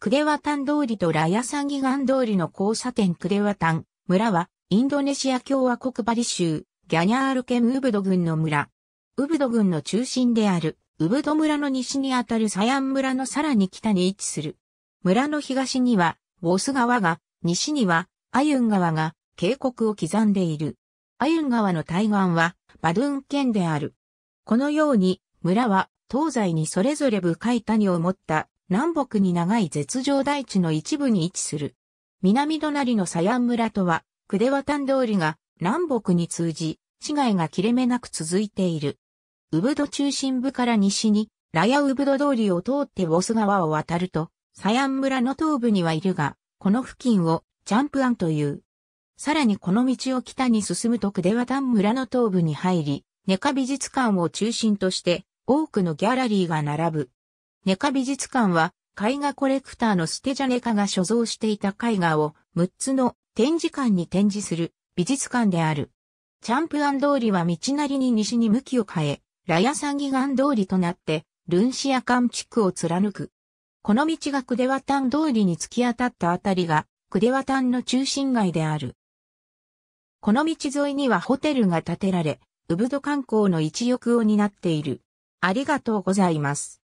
クデワタン通りとラヤサンギガン通りの交差点クデワタン村は、インドネシア共和国バリ州、ギャニャール県ウブド郡の村。ウブド郡の中心である、ウブド村の西にあたるサヤン村のさらに北に位置する。村の東には、ウォス川が、西には、アユン川が、渓谷を刻んでいる。アユン川の対岸は、バドゥン県である。このように、村は、東西にそれぞれ深い谷を持った南北に長い絶上大地の一部に位置する。南隣のサヤン村とは、クデワタン通りが南北に通じ、市街が切れ目なく続いている。ウブド中心部から西に、ラヤウブド通りを通ってボス川を渡ると、サヤン村の東部にはいるが、この付近をジャンプアンという。さらにこの道を北に進むとクデワタン村の東部に入り、ネカ美術館を中心として多くのギャラリーが並ぶ。ネカ美術館は絵画コレクターのステジャネカが所蔵していた絵画を6つの展示館に展示する美術館である。チャンプアン通りは道なりに西に向きを変え、ラヤサギガン通りとなって、ルンシアカン地区を貫く。この道がクデワタン通りに突き当たったあたりが、クデワタンの中心街である。この道沿いにはホテルが建てられ、ウブド観光の一翼を担っている。ありがとうございます。